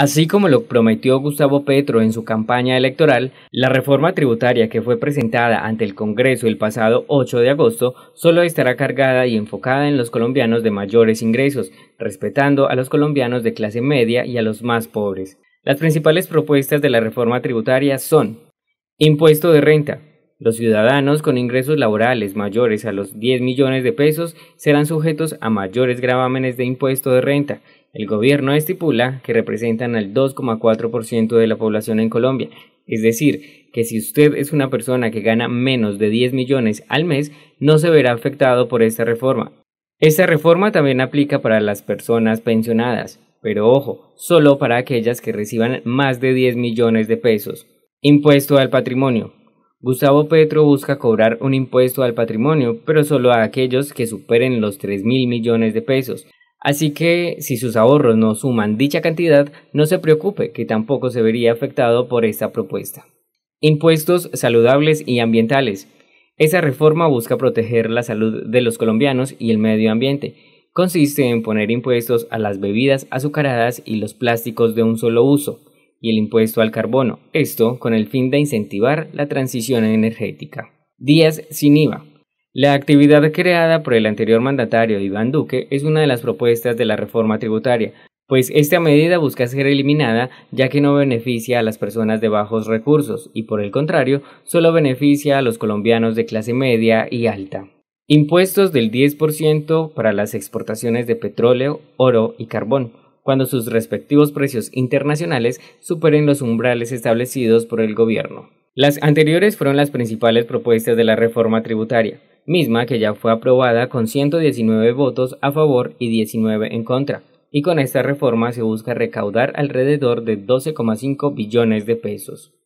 Así como lo prometió Gustavo Petro en su campaña electoral, la reforma tributaria que fue presentada ante el Congreso el pasado 8 de agosto solo estará cargada y enfocada en los colombianos de mayores ingresos, respetando a los colombianos de clase media y a los más pobres. Las principales propuestas de la reforma tributaria son impuesto de renta, los ciudadanos con ingresos laborales mayores a los 10 millones de pesos serán sujetos a mayores gravámenes de impuesto de renta. El gobierno estipula que representan al 2,4% de la población en Colombia, es decir, que si usted es una persona que gana menos de 10 millones al mes, no se verá afectado por esta reforma. Esta reforma también aplica para las personas pensionadas, pero ojo, solo para aquellas que reciban más de 10 millones de pesos. Impuesto al patrimonio. Gustavo Petro busca cobrar un impuesto al patrimonio, pero solo a aquellos que superen los tres mil millones de pesos. Así que, si sus ahorros no suman dicha cantidad, no se preocupe, que tampoco se vería afectado por esta propuesta. Impuestos saludables y ambientales. Esa reforma busca proteger la salud de los colombianos y el medio ambiente. Consiste en poner impuestos a las bebidas azucaradas y los plásticos de un solo uso y el impuesto al carbono, esto con el fin de incentivar la transición energética. Días sin IVA. La actividad creada por el anterior mandatario Iván Duque es una de las propuestas de la reforma tributaria, pues esta medida busca ser eliminada ya que no beneficia a las personas de bajos recursos y por el contrario solo beneficia a los colombianos de clase media y alta. Impuestos del 10% para las exportaciones de petróleo, oro y carbón, cuando sus respectivos precios internacionales superen los umbrales establecidos por el gobierno. Las anteriores fueron las principales propuestas de la reforma tributaria, misma que ya fue aprobada con 119 votos a favor y 19 en contra, y con esta reforma se busca recaudar alrededor de 12,5 billones de pesos.